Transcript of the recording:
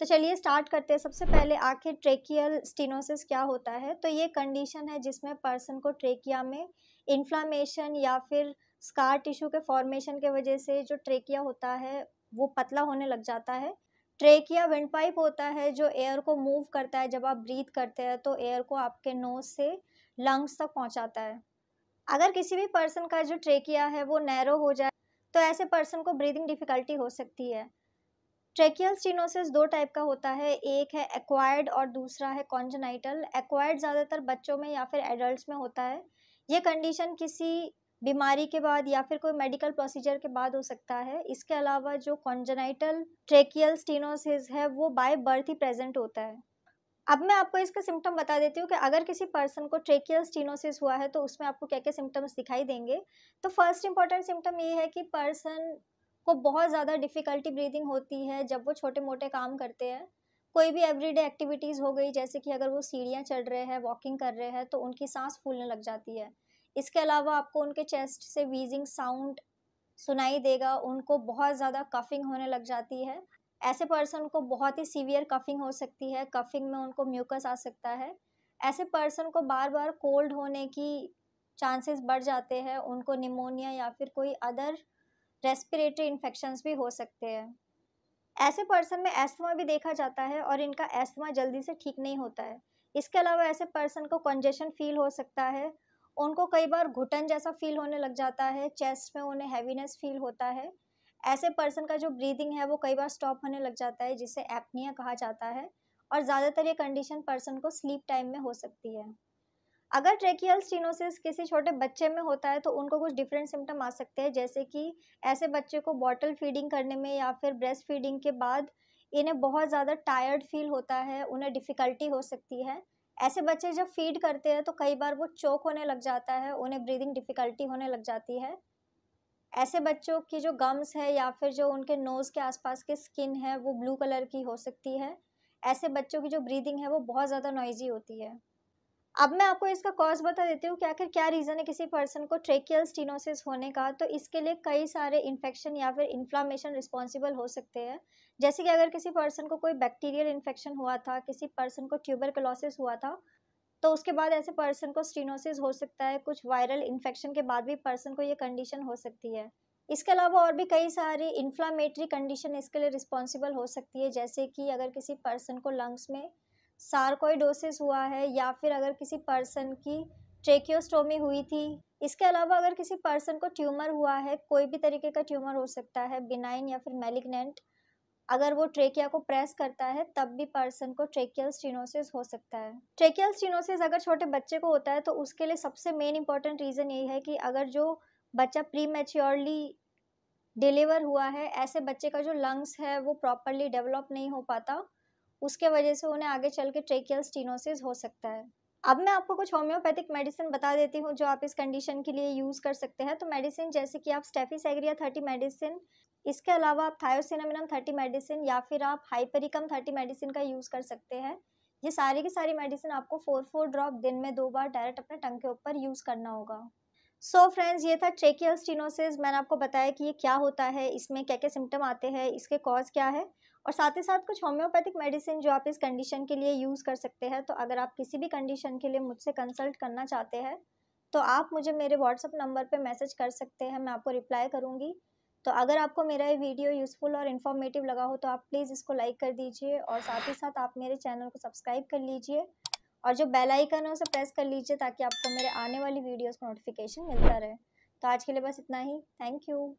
तो चलिए स्टार्ट करते हैं सबसे पहले आखिर ट्रेकियल स्टिनोसिस क्या होता है तो ये कंडीशन है जिसमें पर्सन को ट्रेकिया में इन्फ्लामेशन या फिर स्कार टिश्यू के फॉर्मेशन के वजह से जो ट्रेकिया होता है वो पतला होने लग जाता है ट्रेकिया विंड पाइप होता है जो एयर को मूव करता है जब आप ब्रीथ करते हैं तो एयर को आपके नोज से लंग्स तक पहुंचाता है अगर किसी भी पर्सन का जो ट्रेकिया है वो नैरो हो जाए तो ऐसे पर्सन को ब्रीदिंग डिफ़िकल्टी हो सकती है ट्रेकियल स्टीनोसिस दो टाइप का होता है एक है एक्वायर्ड और दूसरा है कॉन्जेनाइटल एक्वायर्ड ज़्यादातर बच्चों में या फिर एडल्ट में होता है ये कंडीशन किसी बीमारी के बाद या फिर कोई मेडिकल प्रोसीजर के बाद हो सकता है इसके अलावा जो कॉन्जेनाइटल ट्रेकियल स्टीनोसिस है वो बाय बर्थ ही प्रेजेंट होता है अब मैं आपको इसका सिम्टम बता देती हूँ कि अगर किसी पर्सन को ट्रेकियल स्टीनोसिस हुआ है तो उसमें आपको क्या क्या सिम्टम्स दिखाई देंगे तो फर्स्ट इंपॉर्टेंट सिम्टम ये है कि पर्सन को बहुत ज़्यादा डिफ़िकल्टी ब्रीदिंग होती है जब वो छोटे मोटे काम करते हैं कोई भी एवरीडे एक्टिविटीज़ हो गई जैसे कि अगर वो सीढ़ियाँ चढ़ रहे हैं वॉकिंग कर रहे हैं तो उनकी सांस फूलने लग जाती है इसके अलावा आपको उनके चेस्ट से वीजिंग साउंड सुनाई देगा उनको बहुत ज़्यादा कफिंग होने लग जाती है ऐसे पर्सन को बहुत ही सीवियर कफिंग हो सकती है कफिंग में उनको म्यूकस आ सकता है ऐसे पर्सन को बार बार कोल्ड होने की चांसेस बढ़ जाते हैं उनको निमोनिया या फिर कोई अदर रेस्पिरेटरी इन्फेक्शन भी हो सकते हैं ऐसे पर्सन में एस्थमा भी देखा जाता है और इनका एस्थमा जल्दी से ठीक नहीं होता है इसके अलावा ऐसे पर्सन को कंजेशन फील हो सकता है उनको कई बार घुटन जैसा फील होने लग जाता है चेस्ट में उन्हें हैवीनेस फील होता है ऐसे पर्सन का जो ब्रीदिंग है वो कई बार स्टॉप होने लग जाता है जिसे एपनिया कहा जाता है और ज़्यादातर ये कंडीशन पर्सन को स्लीप टाइम में हो सकती है अगर ट्रेकियल स्टीनोसिस किसी छोटे बच्चे में होता है तो उनको कुछ डिफरेंट सिम्टम आ सकते हैं जैसे कि ऐसे बच्चे को बॉटल फीडिंग करने में या फिर ब्रेस्ट फीडिंग के बाद इन्हें बहुत ज़्यादा टायर्ड फील होता है उन्हें डिफ़िकल्टी हो सकती है ऐसे बच्चे जब फीड करते हैं तो कई बार वो चौक होने लग जाता है उन्हें ब्रीदिंग डिफ़िकल्टी होने लग जाती है ऐसे बच्चों की जो गम्स है या फिर जो उनके नोज़ के आसपास की स्किन है वो ब्लू कलर की हो सकती है ऐसे बच्चों की जो ब्रीदिंग है वो बहुत ज़्यादा नॉइजी होती है अब मैं आपको इसका कॉज बता देती हूँ कि आखिर क्या रीज़न है किसी पर्सन को ट्रेकियल स्टीनोसिस होने का तो इसके लिए कई सारे इन्फेक्शन या फिर इन्फ्लामेशन रिस्पॉन्सिबल हो सकते हैं जैसे कि अगर किसी पर्सन को कोई बैक्टीरियल इन्फेक्शन हुआ था किसी पर्सन को ट्यूबरकलोसिस हुआ था तो उसके बाद ऐसे पर्सन को स्टीनोसिस हो सकता है कुछ वायरल इन्फेक्शन के बाद भी पर्सन को ये कंडीशन हो सकती है इसके अलावा और भी कई सारी इन्फ्लामेटरी कंडीशन इसके लिए रिस्पॉन्सिबल हो सकती है जैसे कि अगर किसी पर्सन को लंग्स में सार्कोइडोसिस हुआ है या फिर अगर किसी पर्सन की ट्रेक्योस्टोमी हुई थी इसके अलावा अगर किसी पर्सन को ट्यूमर हुआ है कोई भी तरीके का ट्यूमर हो सकता है बिनाइन या फिर मेलिग्नेंट अगर वो ट्रेकिया को प्रेस करता है तब भी पर्सन को ट्रेकियल स्टीनोसिस हो सकता है ट्रेकियल स्टीनोसिस अगर छोटे बच्चे को होता है तो उसके लिए सबसे मेन इंपॉर्टेंट रीज़न यही है कि अगर जो बच्चा प्री मेच्योरली डिलीवर हुआ है ऐसे बच्चे का जो लंग्स है वो प्रॉपरली डेवलप नहीं हो पाता उसके वजह से उन्हें आगे चल के ट्रेकियल स्टीनोसिस हो सकता है अब मैं आपको कुछ होम्योपैथिक मेडिसिन बता देती हूँ जो आप इस कंडीशन के लिए यूज़ कर सकते हैं तो मेडिसिन जैसे कि आप एग्रिया थर्टी मेडिसिन इसके अलावा आप थायोसिनमिनम थर्टी मेडिसिन या फिर आप हाइपरिकम थर्टी मेडिसिन का यूज़ कर सकते हैं ये सारी की सारी मेडिसिन आपको फोर फोर ड्रॉप दिन में दो बार डायरेक्ट अपने टंग के ऊपर यूज़ करना होगा सो so फ्रेंड्स ये था ट्रेकियल स्टीनोसिस मैंने आपको बताया कि ये क्या होता है इसमें क्या क्या सिम्टम आते हैं इसके कॉज क्या है और साथ ही साथ कुछ होम्योपैथिक मेडिसिन जो आप इस कंडीशन के लिए यूज़ कर सकते हैं तो अगर आप किसी भी कंडीशन के लिए मुझसे कंसल्ट करना चाहते हैं तो आप मुझे मेरे व्हाट्सअप नंबर पर मैसेज कर सकते हैं मैं आपको रिप्लाई करूँगी तो अगर आपको मेरा ये वीडियो यूज़फुल और इन्फॉर्मेटिव लगा हो तो आप प्लीज़ इसको लाइक कर दीजिए और साथ ही साथ आप मेरे चैनल को सब्सक्राइब कर लीजिए और जो बेल आइकन है उसे प्रेस कर लीजिए ताकि आपको मेरे आने वाली वीडियोस का नोटिफिकेशन मिलता रहे तो आज के लिए बस इतना ही थैंक यू